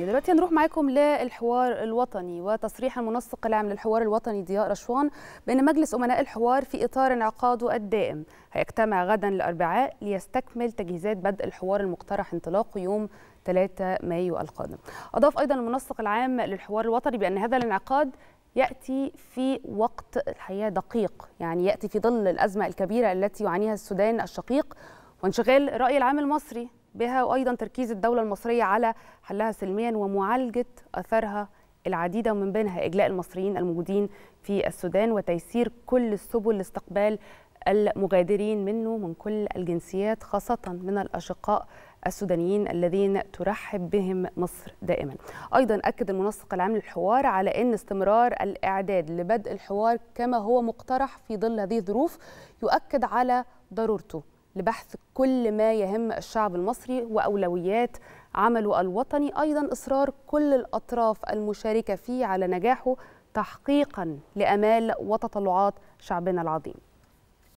دلوقتي هنروح معاكم للحوار الوطني وتصريح المنسق العام للحوار الوطني ضياء رشوان بان مجلس امناء الحوار في اطار انعقاده الدائم هيجتمع غدا الاربعاء ليستكمل تجهيزات بدء الحوار المقترح انطلاقه يوم 3 مايو القادم. اضاف ايضا المنسق العام للحوار الوطني بان هذا الانعقاد ياتي في وقت الحقيقه دقيق، يعني ياتي في ظل الازمه الكبيره التي يعانيها السودان الشقيق وانشغال الراي العام المصري بها وايضا تركيز الدوله المصريه على حلها سلميا ومعالجه اثارها العديده ومن بينها اجلاء المصريين الموجودين في السودان وتيسير كل السبل لاستقبال المغادرين منه من كل الجنسيات خاصه من الاشقاء السودانيين الذين ترحب بهم مصر دائما ايضا اكد المنسق العام للحوار على ان استمرار الاعداد لبدء الحوار كما هو مقترح في ظل هذه الظروف يؤكد على ضرورته لبحث كل ما يهم الشعب المصري واولويات عمله الوطني ايضا اصرار كل الاطراف المشاركه فيه على نجاحه تحقيقا لامال وتطلعات شعبنا العظيم